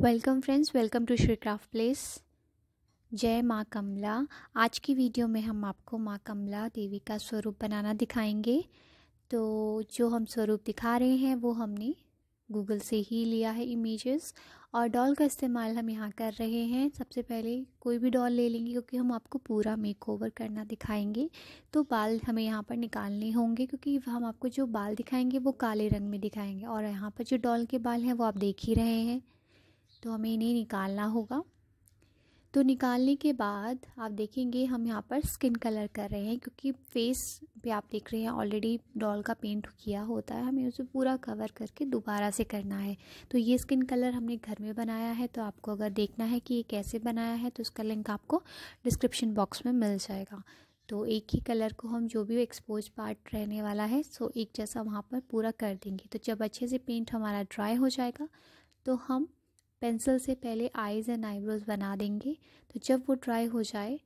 welcome friends welcome to Shri craft place जय माँ कमला आज की वीडियो में हम आपको माँ कमला देवी का स्वरूप बनाना दिखाएंगे तो जो हम स्वरूप दिखा रहे हैं वो हमने गूगल से ही लिया है इमेजेस और डॉल का इस्तेमाल हम यहाँ कर रहे हैं सबसे पहले कोई भी डॉल ले लेंगे क्योंकि हम आपको पूरा मेकओवर करना दिखाएंगे तो बाल हमें यहाँ पर निकालने होंगे क्योंकि हम आपको जो बाल दिखाएंगे वो काले रंग में दिखाएंगे और यहाँ पर जो डॉल के बाल हैं वो आप देख ही रहे हैं तो हमें इन्हें निकालना होगा तो निकालने के बाद आप देखेंगे हम यहाँ पर स्किन कलर कर रहे हैं क्योंकि फेस पे आप देख रहे हैं ऑलरेडी डॉल का पेंट किया होता है हमें उसे पूरा कवर करके दोबारा से करना है तो ये स्किन कलर हमने घर में बनाया है तो आपको अगर देखना है कि ये कैसे बनाया है तो उसका लिंक आपको डिस्क्रिप्शन बॉक्स में मिल जाएगा तो एक ही कलर को हम जो भी एक्सपोज पार्ट रहने वाला है सो एक जैसा वहाँ पर पूरा कर देंगे तो जब अच्छे से पेंट हमारा ड्राई हो जाएगा तो हम पेंसिल से पहले आईज़ एंड आईब्रोज बना देंगे तो जब वो ड्राई हो जाए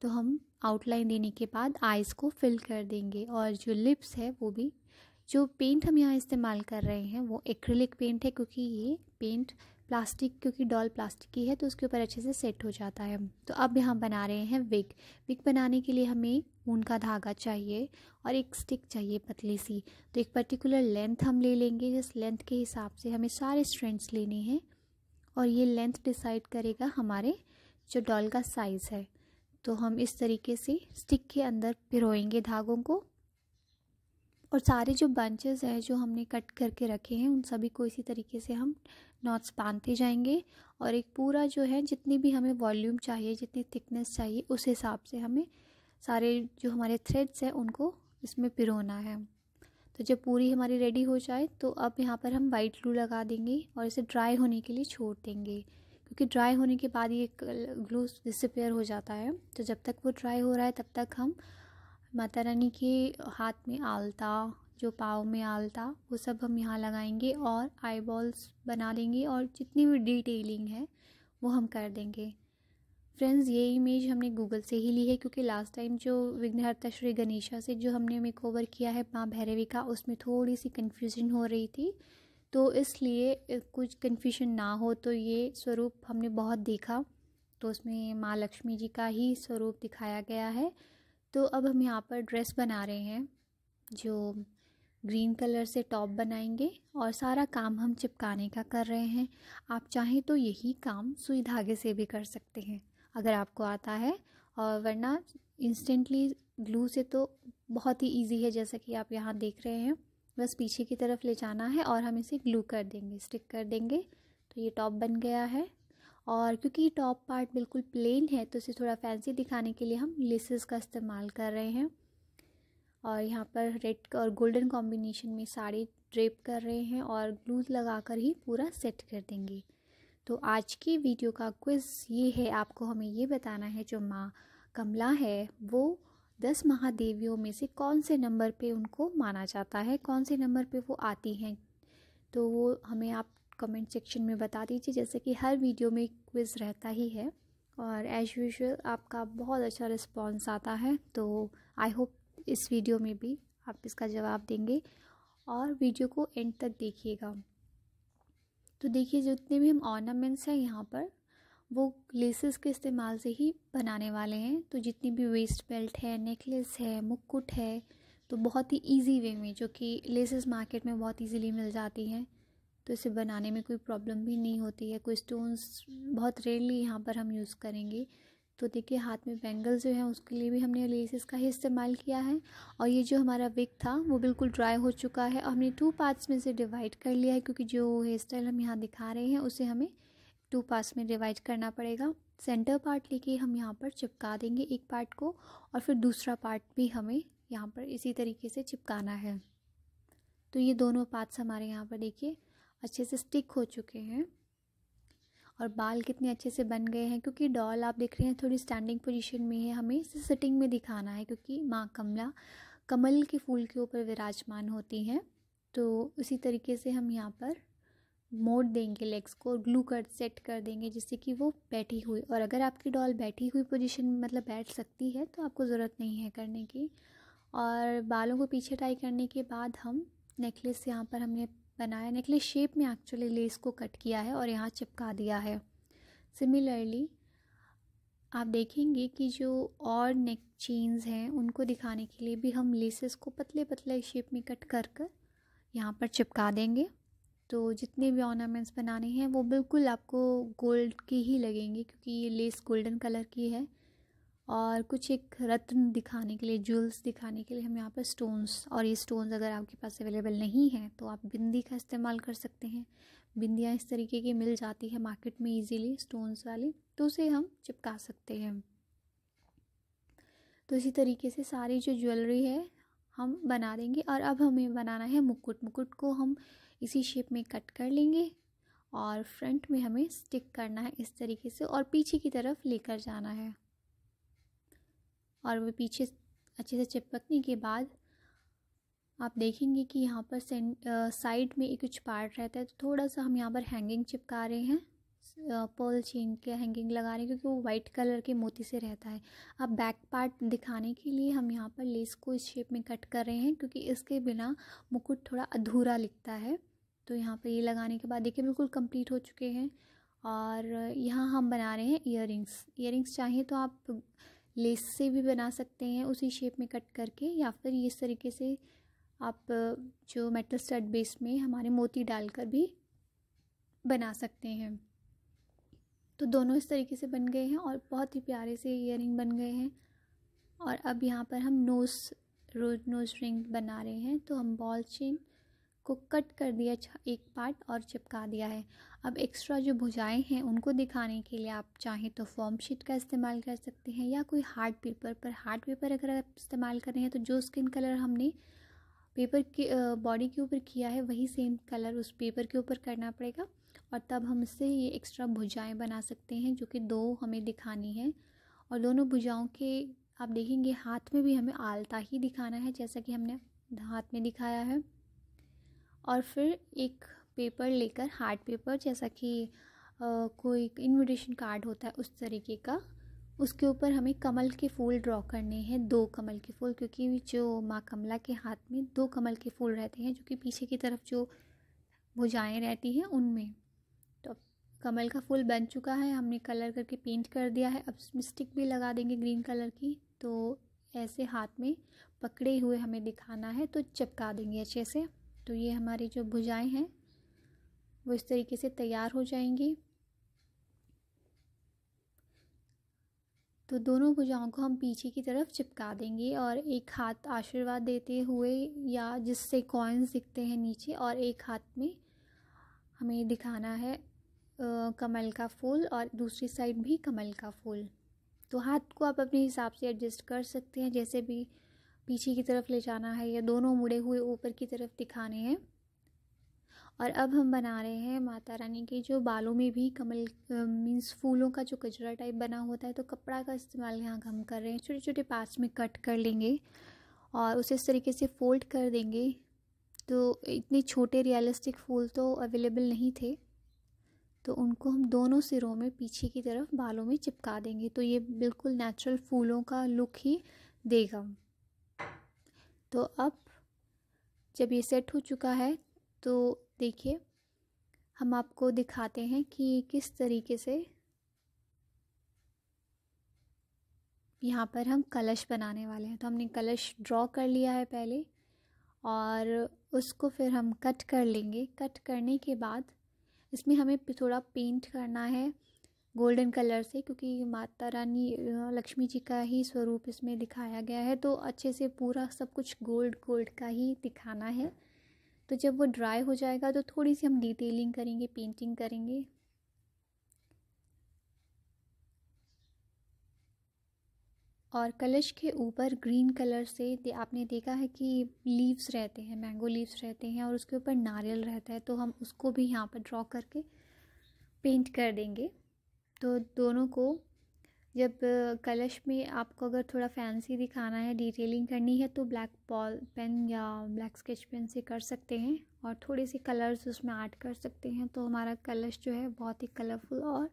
तो हम आउटलाइन देने के बाद आइज़ को फिल कर देंगे और जो लिप्स है वो भी जो पेंट हम यहाँ इस्तेमाल कर रहे हैं वो एक्रिलिक पेंट है क्योंकि ये पेंट प्लास्टिक क्योंकि डॉल प्लास्टिक की है तो उसके ऊपर अच्छे से सेट हो जाता है तो अब यहाँ बना रहे हैं विग विग बनाने के लिए हमें ऊन का धागा चाहिए और एक स्टिक चाहिए पतली सी तो एक पर्टिकुलर लेंथ हम ले लेंगे जिस लेंथ के हिसाब से हमें सारे स्ट्रेंड्स लेने हैं और ये लेंथ डिसाइड करेगा हमारे जो डॉल का साइज़ है तो हम इस तरीके से स्टिक के अंदर पिरोएंगे धागों को और सारे जो बंचेस हैं जो हमने कट करके रखे हैं उन सभी को इसी तरीके से हम नॉट्स बांधते जाएंगे और एक पूरा जो है जितनी भी हमें वॉल्यूम चाहिए जितनी थिकनेस चाहिए उस हिसाब से हमें सारे जो हमारे थ्रेड्स हैं उनको इसमें पिरोना है तो जब पूरी हमारी रेडी हो जाए तो अब यहाँ पर हम वाइट ग्लू लगा देंगे और इसे ड्राई होने के लिए छोड़ देंगे क्योंकि ड्राई होने के बाद ये ग्लू डिसपेयर हो जाता है तो जब तक वो ड्राई हो रहा है तब तक हम माता रानी के हाथ में आलता जो पाव में आलता वो सब हम यहाँ लगाएंगे और आईबॉल्स बना देंगे और जितनी भी डिटेलिंग है वो हम कर देंगे फ्रेंड्स ये इमेज हमने गूगल से ही ली है क्योंकि लास्ट टाइम जो विघ्नहर्ता श्री गणेशा से जो हमने मेक ओवर किया है माँ भैरवी का उसमें थोड़ी सी कन्फ्यूज़न हो रही थी तो इसलिए कुछ कन्फ्यूजन ना हो तो ये स्वरूप हमने बहुत देखा तो उसमें माँ लक्ष्मी जी का ही स्वरूप दिखाया गया है तो अब हम यहाँ पर ड्रेस बना रहे हैं जो ग्रीन कलर से टॉप बनाएंगे और सारा काम हम चिपकाने का कर रहे हैं आप चाहें तो यही काम सुई धागे से भी कर सकते हैं अगर आपको आता है और वरना इंस्टेंटली ग्लू से तो बहुत ही इजी है जैसा कि आप यहाँ देख रहे हैं बस पीछे की तरफ ले जाना है और हम इसे ग्लू कर देंगे स्टिक कर देंगे तो ये टॉप बन गया है और क्योंकि टॉप पार्ट बिल्कुल प्लेन है तो इसे थोड़ा फैंसी दिखाने के लिए हम लेसेस का इस्तेमाल कर रहे हैं और यहाँ पर रेड और गोल्डन कॉम्बिनेशन में साड़ी ड्रेप कर रहे हैं और ग्लूज लगाकर ही पूरा सेट कर देंगे तो आज की वीडियो का क्विज़ ये है आपको हमें ये बताना है जो माँ कमला है वो दस महादेवियों में से कौन से नंबर पे उनको माना जाता है कौन से नंबर पे वो आती हैं तो वो हमें आप कमेंट सेक्शन में बता दीजिए जैसे कि हर वीडियो में क्विज़ रहता ही है और एज यूजल आपका बहुत अच्छा रिस्पॉन्स आता है तो आई होप इस वीडियो में भी आप इसका जवाब देंगे और वीडियो को एंड तक देखिएगा तो देखिए जितने भी हम ऑर्नामेंट्स हैं यहाँ पर वो लेसेस के इस्तेमाल से ही बनाने वाले हैं तो जितनी भी वेस्ट बेल्ट है नेकलेस है मुकुट है तो बहुत ही इजी वे में जो कि लेसेस मार्केट में बहुत इजीली मिल जाती हैं तो इसे बनाने में कोई प्रॉब्लम भी नहीं होती है कोई स्टोन्स बहुत रेयरली यहाँ पर हम यूज़ करेंगे तो देखिए हाथ में बैंगल जो है उसके लिए भी हमने लेसिस का ही इस्तेमाल किया है और ये जो हमारा विक था वो बिल्कुल ड्राई हो चुका है और हमने टू पार्ट्स में से डिवाइड कर लिया है क्योंकि जो हेयर स्टाइल हम यहाँ दिखा रहे हैं उसे हमें टू पार्ट्स में डिवाइड करना पड़ेगा सेंटर पार्ट लेके हम यहाँ पर चिपका देंगे एक पार्ट को और फिर दूसरा पार्ट भी हमें यहाँ पर इसी तरीके से चिपकाना है तो ये दोनों पार्ट्स हमारे यहाँ पर देखिए अच्छे से स्टिक हो चुके हैं और बाल कितने अच्छे से बन गए हैं क्योंकि डॉल आप देख रहे हैं थोड़ी स्टैंडिंग पोजीशन में है हमें इसे सिटिंग में दिखाना है क्योंकि माँ कमला कमल के फूल के ऊपर विराजमान होती हैं तो उसी तरीके से हम यहाँ पर मोड़ देंगे लेग्स को ग्लू कर सेट कर देंगे जिससे कि वो बैठी हुई और अगर आपकी डॉल बैठी हुई पोजीशन में मतलब बैठ सकती है तो आपको ज़रूरत नहीं है करने की और बालों को पीछे टाई करने के बाद हम नेकलेस यहाँ पर हमने बनाया निकले शेप में एक्चुअली लेस को कट किया है और यहाँ चिपका दिया है सिमिलरली आप देखेंगे कि जो और नेक चेन्स हैं उनको दिखाने के लिए भी हम लेसेस को पतले पतले शेप में कट कर कर यहाँ पर चिपका देंगे तो जितने भी ऑर्नामेंट्स बनाने हैं वो बिल्कुल आपको गोल्ड के ही लगेंगे क्योंकि ये लेस गोल्डन कलर की है और कुछ एक रत्न दिखाने के लिए ज्वेल्स दिखाने के लिए हम यहाँ पर स्टोन्स और ये स्टोन्स अगर आपके पास अवेलेबल नहीं है तो आप बिंदी का इस्तेमाल कर सकते हैं बिंदियाँ इस तरीके की मिल जाती है मार्केट में इजीली स्टोन्स वाली तो उसे हम चिपका सकते हैं तो इसी तरीके से सारी जो ज्वेलरी है हम बना देंगे और अब हमें बनाना है मुकुट मुकुट को हम इसी शेप में कट कर लेंगे और फ्रंट में हमें स्टिक करना है इस तरीके से और पीछे की तरफ लेकर जाना है और वो पीछे अच्छे से चिपकने के बाद आप देखेंगे कि यहाँ पर साइड में एक कुछ पार्ट रहता है तो थोड़ा सा हम यहाँ पर हैंगिंग चिपका रहे हैं पर्ल चेन के हैंगिंग लगा रहे हैं क्योंकि वो वाइट कलर के मोती से रहता है अब बैक पार्ट दिखाने के लिए हम यहाँ पर लेस को इस शेप में कट कर रहे हैं क्योंकि इसके बिना मुकुट थोड़ा अधूरा लिखता है तो यहाँ पर ये यह लगाने के बाद देखिए बिल्कुल कंप्लीट हो चुके हैं और यहाँ हम बना रहे हैं इयर रिंग्स चाहिए तो आप लेस से भी बना सकते हैं उसी शेप में कट करके या फिर इस तरीके से आप जो मेटल स्टड बेस में हमारे मोती डालकर भी बना सकते हैं तो दोनों इस तरीके से बन गए हैं और बहुत ही प्यारे से इयर बन गए हैं और अब यहाँ पर हम नोज़ रोज नोज़ रिंग बना रहे हैं तो हम बॉल चेन को कट कर दिया एक पार्ट और चिपका दिया है अब एक्स्ट्रा जो भुजाएं हैं उनको दिखाने के लिए आप चाहें तो फॉर्म शीट का इस्तेमाल कर सकते हैं या कोई हार्ड पेपर पर हार्ड पेपर अगर आप इस्तेमाल कर रहे हैं तो जो स्किन कलर हमने पेपर के बॉडी के ऊपर किया है वही सेम कलर उस पेपर के ऊपर करना पड़ेगा और तब हम इससे ये एक्स्ट्रा भुजाएँ बना सकते हैं जो कि दो हमें दिखानी है और दोनों भुजाओं के आप देखेंगे हाथ में भी हमें आलता ही दिखाना है जैसा कि हमने हाथ में दिखाया है और फिर एक पेपर लेकर हार्ड पेपर जैसा कि कोई इनविटेशन कार्ड होता है उस तरीके का उसके ऊपर हमें कमल के फूल ड्रॉ करने हैं दो कमल के फूल क्योंकि जो माँ कमला के हाथ में दो कमल के फूल रहते हैं जो कि पीछे की तरफ जो भुजाएँ रहती हैं उनमें तो कमल का फूल बन चुका है हमने कलर करके पेंट कर दिया है अब स्टिक भी लगा देंगे ग्रीन कलर की तो ऐसे हाथ में पकड़े हुए हमें दिखाना है तो चिपका देंगे अच्छे से तो ये हमारी जो भुजाएं हैं वो इस तरीके से तैयार हो जाएंगी तो दोनों भुजाओं को हम पीछे की तरफ चिपका देंगे और एक हाथ आशीर्वाद देते हुए या जिससे कॉइन्स दिखते हैं नीचे और एक हाथ में हमें दिखाना है कमल का फूल और दूसरी साइड भी कमल का फूल तो हाथ को आप अपने हिसाब से एडजस्ट कर सकते हैं जैसे भी पीछे की तरफ ले जाना है या दोनों मुड़े हुए ऊपर की तरफ दिखाने हैं और अब हम बना रहे हैं माता रानी के जो बालों में भी कमल मीन्स फूलों का जो कजरा टाइप बना होता है तो कपड़ा का इस्तेमाल यहाँ हम कर रहे हैं छोटे छोटे पार्ट्स में कट कर लेंगे और उसे इस तरीके से फोल्ड कर देंगे तो इतने छोटे रियलिस्टिक फूल तो अवेलेबल नहीं थे तो उनको हम दोनों सिरों में पीछे की तरफ बालों में चिपका देंगे तो ये बिल्कुल नेचुरल फूलों का लुक ही देगा तो अब जब ये सेट हो चुका है तो देखिए हम आपको दिखाते हैं कि किस तरीके से यहाँ पर हम कलश बनाने वाले हैं तो हमने कलश ड्रॉ कर लिया है पहले और उसको फिर हम कट कर लेंगे कट करने के बाद इसमें हमें थोड़ा पेंट करना है गोल्डन कलर से क्योंकि माता रानी लक्ष्मी जी का ही स्वरूप इसमें दिखाया गया है तो अच्छे से पूरा सब कुछ गोल्ड गोल्ड का ही दिखाना है तो जब वो ड्राई हो जाएगा तो थोड़ी सी हम डिटेलिंग करेंगे पेंटिंग करेंगे और कलश के ऊपर ग्रीन कलर से आपने देखा है कि लीव्स रहते हैं मैंगो लीव्स रहते हैं और उसके ऊपर नारियल रहता है तो हम उसको भी यहाँ पर ड्रॉ करके पेंट कर देंगे तो दोनों को जब कलश में आपको अगर थोड़ा फैंसी दिखाना है डिटेलिंग करनी है तो ब्लैक बॉल पेन या ब्लैक स्केच पेन से कर सकते हैं और थोड़े से कलर्स उसमें ऐड कर सकते हैं तो हमारा कलश जो है बहुत ही कलरफुल और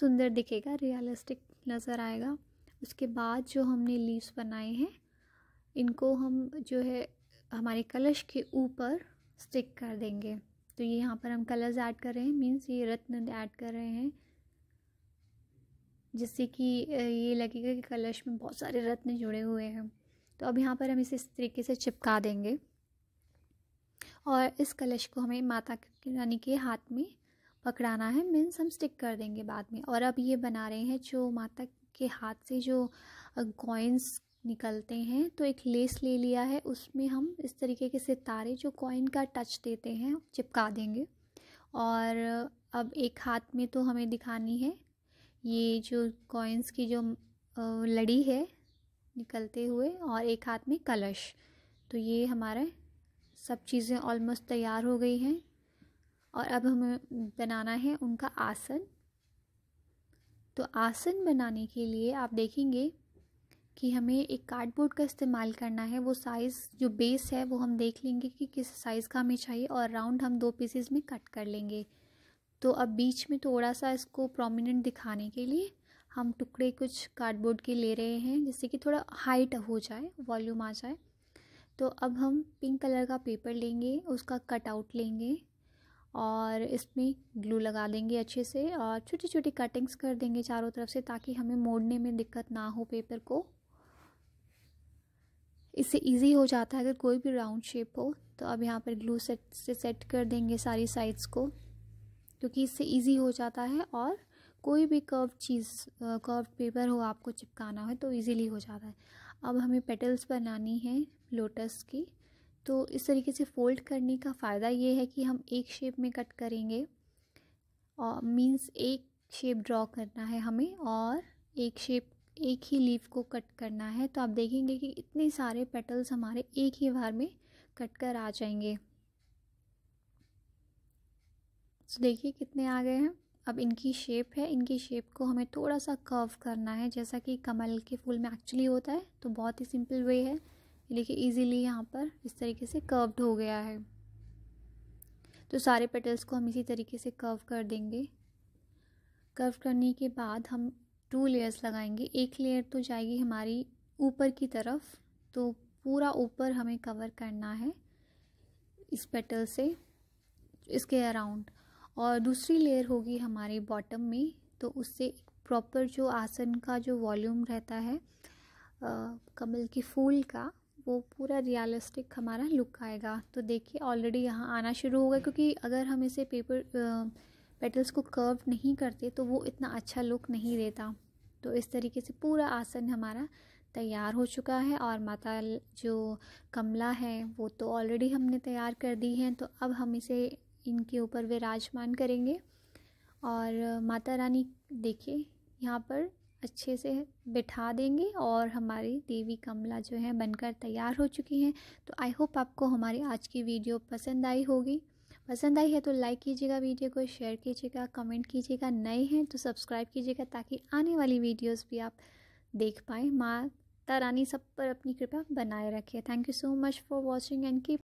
सुंदर दिखेगा रियलिस्टिक नज़र आएगा उसके बाद जो हमने लीव्स बनाए हैं इनको हम जो है हमारे कलश के ऊपर स्टिक कर देंगे तो ये यहाँ पर हम कलर्स ऐड कर रहे हैं मीन्स ये रत्न ऐड कर रहे हैं जिससे कि ये लगेगा कि कलश में बहुत सारे रत्न जुड़े हुए हैं तो अब यहाँ पर हम इसे इस तरीके से चिपका देंगे और इस कलश को हमें माता रानी के हाथ में पकड़ाना है मीन्स हम स्टिक कर देंगे बाद में और अब ये बना रहे हैं जो माता के हाथ से जो कॉइन्स निकलते हैं तो एक लेस ले लिया है उसमें हम इस तरीके के सितारे जो कॉइन का टच देते हैं चिपका देंगे और अब एक हाथ में तो हमें दिखानी है ये जो कॉइन्स की जो लड़ी है निकलते हुए और एक हाथ में कलश तो ये हमारा सब चीज़ें ऑलमोस्ट तैयार हो गई हैं और अब हमें बनाना है उनका आसन तो आसन बनाने के लिए आप देखेंगे कि हमें एक कार्डबोर्ड का इस्तेमाल करना है वो साइज़ जो बेस है वो हम देख लेंगे कि किस साइज़ का हमें चाहिए और राउंड हम दो पीसेस में कट कर लेंगे तो अब बीच में थोड़ा सा इसको प्रोमिनेंट दिखाने के लिए हम टुकड़े कुछ कार्डबोर्ड के ले रहे हैं जिससे कि थोड़ा हाइट हो जाए वॉल्यूम आ जाए तो अब हम पिंक कलर का पेपर लेंगे उसका कटआउट लेंगे और इसमें ग्लू लगा देंगे अच्छे से और छोटी छोटी कटिंग्स कर देंगे चारों तरफ से ताकि हमें मोड़ने में दिक्कत ना हो पेपर को इससे इजी हो जाता है अगर कोई भी राउंड शेप हो तो अब यहाँ पर ग्लू सेट से सेट कर देंगे सारी साइड्स को क्योंकि इससे इजी हो जाता है और कोई भी कर्व चीज़ कर्व पेपर हो आपको चिपकाना हो तो इजीली हो जाता है अब हमें पेटल्स बनानी है लोटस की तो इस तरीके से फोल्ड करने का फ़ायदा ये है कि हम एक शेप में कट करेंगे और मीन्स एक शेप ड्रॉ करना है हमें और एक शेप एक ही लीव को कट करना है तो आप देखेंगे कि इतने सारे पेटल्स हमारे एक ही बार में कट कर आ जाएंगे सो तो देखिए कितने आ गए हैं अब इनकी शेप है इनकी शेप को हमें थोड़ा सा कर्व करना है जैसा कि कमल के फूल में एक्चुअली होता है तो बहुत ही सिंपल वे है देखिए इजीली यहाँ पर इस तरीके से कर्व्ड हो गया है तो सारे पेटल्स को हम इसी तरीके से कर्व कर देंगे कर्व करने के बाद हम टू लेयर्स लगाएंगे एक लेयर तो जाएगी हमारी ऊपर की तरफ तो पूरा ऊपर हमें कवर करना है इस पेटल से इसके अराउंड और दूसरी लेयर होगी हमारी बॉटम में तो उससे एक प्रॉपर जो आसन का जो वॉल्यूम रहता है कमल के फूल का वो पूरा रियलिस्टिक हमारा लुक आएगा तो देखिए ऑलरेडी यहाँ आना शुरू होगा क्योंकि अगर हम इसे पेपर पेटल्स को कर्व नहीं करते तो वो इतना अच्छा लुक नहीं देता तो इस तरीके से पूरा आसन हमारा तैयार हो चुका है और माता जो कमला है वो तो ऑलरेडी हमने तैयार कर दी है तो अब हम इसे इनके ऊपर विराजमान करेंगे और माता रानी देखिए यहाँ पर अच्छे से बिठा देंगे और हमारी देवी कमला जो है बनकर तैयार हो चुकी हैं तो आई होप आपको हमारी आज की वीडियो पसंद आई होगी पसंद आई है तो लाइक कीजिएगा वीडियो को शेयर कीजिएगा कमेंट कीजिएगा नए हैं तो सब्सक्राइब कीजिएगा ताकि आने वाली वीडियोस भी आप देख पाएँ माता रानी सब पर अपनी कृपा बनाए रखें thank you so much for watching and keep